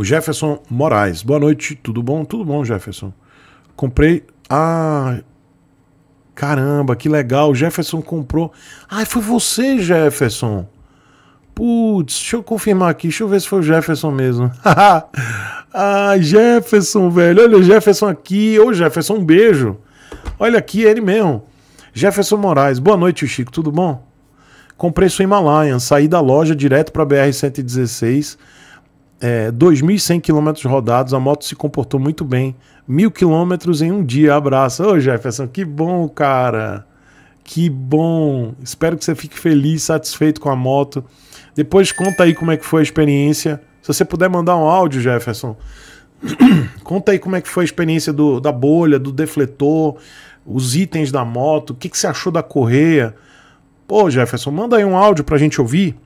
O Jefferson Moraes. Boa noite, tudo bom? Tudo bom, Jefferson. Comprei. Ah. Caramba, que legal. O Jefferson comprou. Ah, foi você, Jefferson. Putz, deixa eu confirmar aqui. Deixa eu ver se foi o Jefferson mesmo. ah, Jefferson, velho. Olha o Jefferson aqui. Ô, Jefferson, um beijo. Olha aqui, é ele mesmo. Jefferson Moraes. Boa noite, Chico. Tudo bom? Comprei sua Himalayan. Saí da loja direto para BR-116 é, 2.100 quilômetros rodados, a moto se comportou muito bem. Mil quilômetros em um dia, abraço. Ô Jefferson, que bom, cara. Que bom. Espero que você fique feliz, satisfeito com a moto. Depois conta aí como é que foi a experiência. Se você puder mandar um áudio, Jefferson, conta aí como é que foi a experiência do, da bolha, do defletor, os itens da moto, o que, que você achou da correia. Pô, Jefferson, manda aí um áudio pra gente ouvir.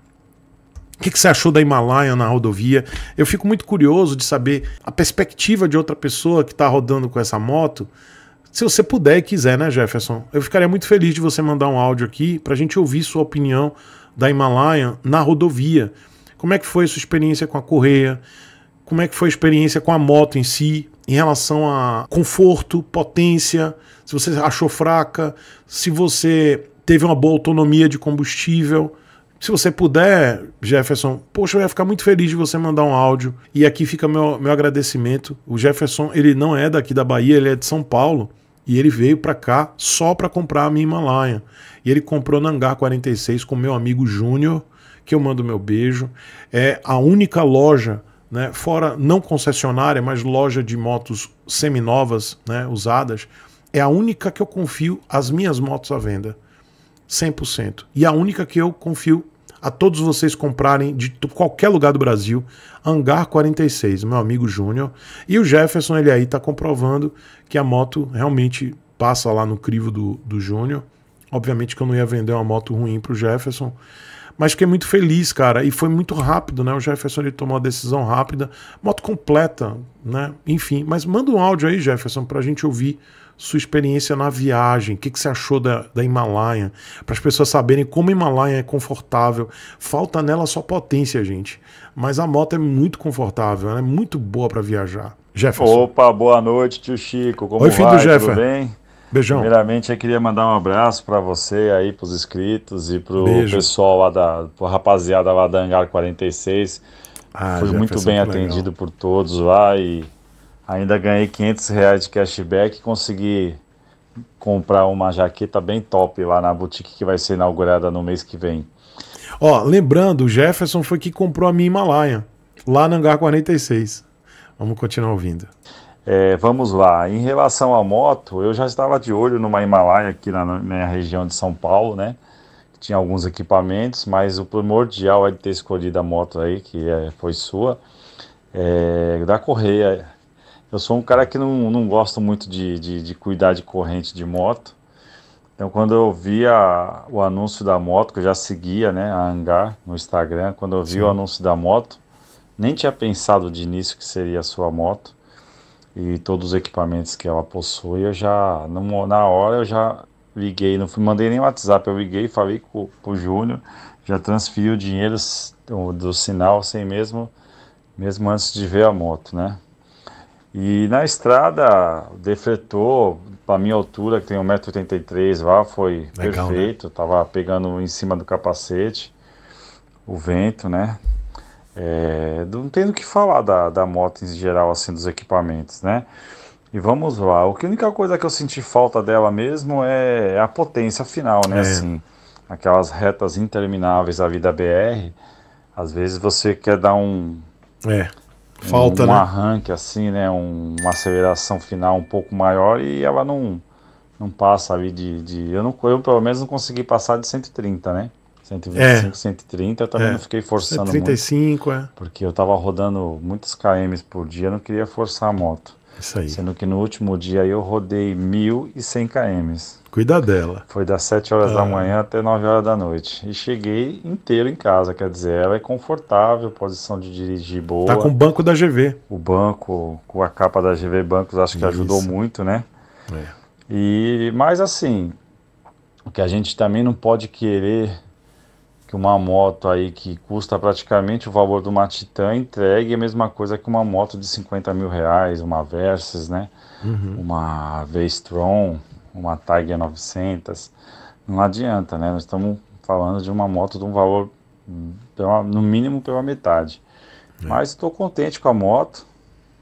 O que, que, você achou da Himalaia na rodovia? Eu fico muito curioso de saber a perspectiva de outra pessoa que está rodando com essa moto. Se você puder e quiser, né, Jefferson? Eu ficaria muito feliz de você mandar um áudio aqui para a gente ouvir sua opinião da Himalaia na rodovia. Como é que foi a sua experiência com a correia? Como é que foi a experiência com a moto em si, em relação a conforto, potência, se você achou fraca, se você teve uma boa autonomia de combustível se você puder, Jefferson, poxa, eu ia ficar muito feliz de você mandar um áudio. E aqui fica meu, meu agradecimento. O Jefferson, ele não é daqui da Bahia, ele é de São Paulo. E ele veio para cá só para comprar a minha Himalaia. E ele comprou na Hangar 46 com meu amigo Júnior, que eu mando meu beijo. É a única loja, né, fora não concessionária, mas loja de motos seminovas, né, usadas, é a única que eu confio as minhas motos à venda. 100%. E a única que eu confio a todos vocês comprarem de qualquer lugar do Brasil, Hangar 46, meu amigo Júnior. E o Jefferson, ele aí está comprovando que a moto realmente passa lá no crivo do, do Júnior. Obviamente que eu não ia vender uma moto ruim pro Jefferson. Mas fiquei muito feliz, cara. E foi muito rápido, né? O Jefferson ele tomou a decisão rápida. Moto completa, né? Enfim, mas manda um áudio aí, Jefferson, para a gente ouvir sua experiência na viagem, o que, que você achou da, da Himalaia, para as pessoas saberem como a Himalaia é confortável. Falta nela só potência, gente, mas a moto é muito confortável, ela é muito boa para viajar. Jefferson. Opa, boa noite, tio Chico. Como Oi, filho vai? do Jefferson. Tudo bem? Beijão. Primeiramente, eu queria mandar um abraço para você aí, para os inscritos e para o pessoal lá da rapaziada lá da Angar 46. Ah, Fui muito bem atendido legal. por todos lá e ainda ganhei 500 reais de cashback e consegui comprar uma jaqueta bem top lá na boutique que vai ser inaugurada no mês que vem. Ó, lembrando, o Jefferson foi que comprou a minha Himalaia, lá na Angar 46. Vamos continuar ouvindo. É, vamos lá. Em relação à moto, eu já estava de olho numa Himalaia aqui na minha região de São Paulo, né? Tinha alguns equipamentos, mas o primordial é de ter escolhido a moto aí, que é, foi sua, é, da correia. Eu sou um cara que não, não gosto muito de, de, de cuidar de corrente de moto. Então, quando eu vi a, o anúncio da moto, que eu já seguia, né, a Hangar no Instagram, quando eu vi Sim. o anúncio da moto, nem tinha pensado de início que seria a sua moto e todos os equipamentos que ela possui, eu já, na hora eu já liguei, não mandei nem WhatsApp, eu liguei, falei com, o Júnior, já transferi o dinheiro do, do sinal sem mesmo, mesmo antes de ver a moto, né? E na estrada, defletou, para minha altura, que tem 1,83m lá, foi Legal, né? perfeito, né? tava pegando em cima do capacete, o vento, né? É, não tem o que falar da, da moto em geral, assim, dos equipamentos, né? E vamos lá. A única coisa que eu senti falta dela mesmo é, é a potência final, né? É. Assim, aquelas retas intermináveis da vida BR. Às vezes você quer dar um. É. Falta, um, um né? arranque, assim, né? Um, uma aceleração final um pouco maior e ela não, não passa ali de. de eu, não, eu, pelo menos, não consegui passar de 130, né? 125, é. 130, eu também é. não fiquei forçando 135, muito. 135, é. Porque eu estava rodando muitos KMs por dia, não queria forçar a moto. Isso aí. Sendo que no último dia eu rodei 1.100 km. Cuida dela. Foi das 7 horas ah. da manhã até 9 horas da noite. E cheguei inteiro em casa, quer dizer, ela é confortável, posição de dirigir boa. Tá com o banco da GV. O banco, com a capa da GV Bancos, acho que Isso. ajudou muito, né? É. E, mas assim, o que a gente também não pode querer que uma moto aí que custa praticamente o valor de uma Titan entregue é a mesma coisa que uma moto de 50 mil reais, uma Versus, né? Uhum. Uma V-Strom, uma Tiger 900. Não adianta, né? Nós estamos falando de uma moto de um valor pela, no mínimo pela metade. É. Mas estou contente com a moto,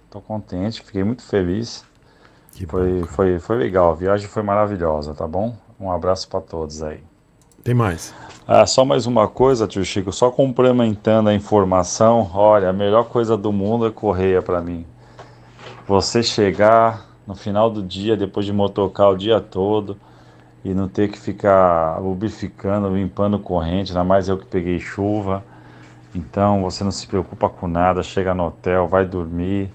estou contente, fiquei muito feliz. Que foi, bom, foi, foi legal, a viagem foi maravilhosa, tá bom? Um abraço para todos aí. Tem mais. Ah, só mais uma coisa, tio Chico, só complementando a informação, olha, a melhor coisa do mundo é correia é para mim. Você chegar no final do dia, depois de motocar o dia todo, e não ter que ficar lubrificando, limpando corrente, ainda mais eu que peguei chuva. Então você não se preocupa com nada, chega no hotel, vai dormir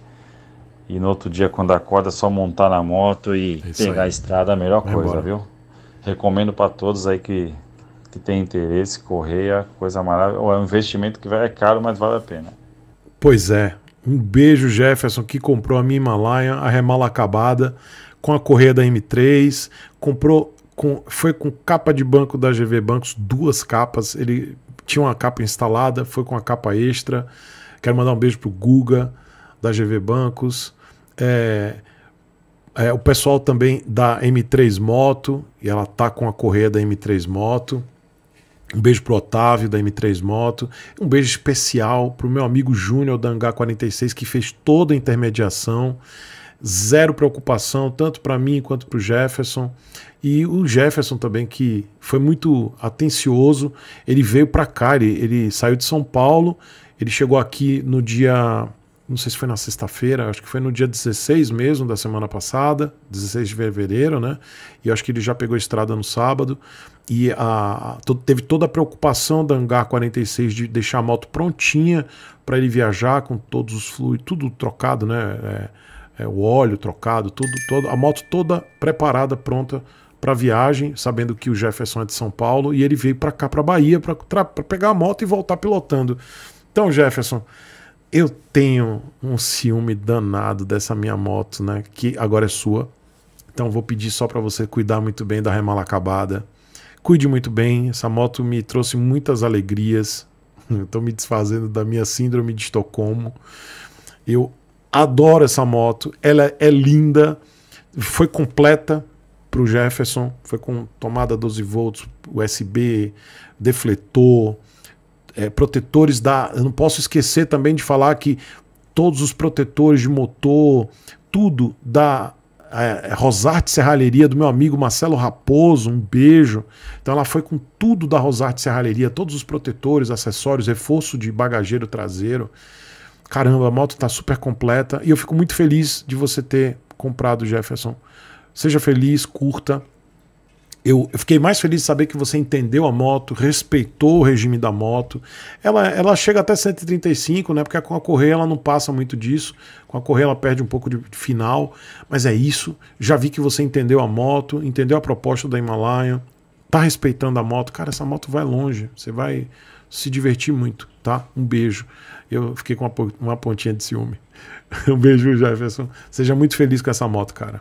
e no outro dia quando acorda é só montar na moto e é pegar aí. a estrada, a melhor vai coisa, embora. viu? Recomendo para todos aí que que tem interesse, Correia, é coisa maravilhosa. É um investimento que vai, é caro, mas vale a pena. Pois é. Um beijo, Jefferson, que comprou a minha Himalaia, a remala acabada, com a correia da M3, comprou com, foi com capa de banco da GV Bancos, duas capas. Ele tinha uma capa instalada, foi com a capa extra. Quero mandar um beijo pro Guga da GV Bancos. É, é, o pessoal também da M3 Moto, e ela tá com a correia da M3 Moto. Um beijo pro Otávio da M3 Moto, um beijo especial pro meu amigo Júnior da Angá 46 que fez toda a intermediação, zero preocupação tanto para mim quanto pro Jefferson e o Jefferson também que foi muito atencioso, ele veio para cá, ele, ele saiu de São Paulo, ele chegou aqui no dia não sei se foi na sexta-feira, acho que foi no dia 16 mesmo da semana passada, 16 de fevereiro, né? E acho que ele já pegou estrada no sábado. E a, teve toda a preocupação da Hangar 46 de deixar a moto prontinha para ele viajar com todos os fluidos, tudo trocado, né? É, é, o óleo trocado, tudo, todo, a moto toda preparada, pronta para viagem, sabendo que o Jefferson é de São Paulo, e ele veio para cá, para Bahia, para pegar a moto e voltar pilotando. Então, Jefferson, eu tenho um ciúme danado dessa minha moto, né? Que agora é sua. Então vou pedir só para você cuidar muito bem da remala acabada. Cuide muito bem. Essa moto me trouxe muitas alegrias. Estou me desfazendo da minha síndrome de Estocolmo. Eu adoro essa moto. Ela é, é linda. Foi completa para o Jefferson. Foi com tomada 12 volts, USB, defletor é, protetores da. Eu não posso esquecer também de falar que todos os protetores de motor, tudo da é, é, Rosarte Serralheria, do meu amigo Marcelo Raposo, um beijo. Então ela foi com tudo da Rosarte Serralheria, todos os protetores, acessórios, reforço de bagageiro traseiro. Caramba, a moto está super completa e eu fico muito feliz de você ter comprado, Jefferson. Seja feliz, curta, eu fiquei mais feliz de saber que você entendeu a moto, respeitou o regime da moto. Ela, ela chega até 135, né? Porque com a correia ela não passa muito disso. Com a correia ela perde um pouco de final. Mas é isso. Já vi que você entendeu a moto, entendeu a proposta da Himalaia, tá respeitando a moto. Cara, essa moto vai longe. Você vai se divertir muito, tá? Um beijo. Eu fiquei com uma, uma pontinha de ciúme. um beijo, Jefferson. Seja muito feliz com essa moto, cara.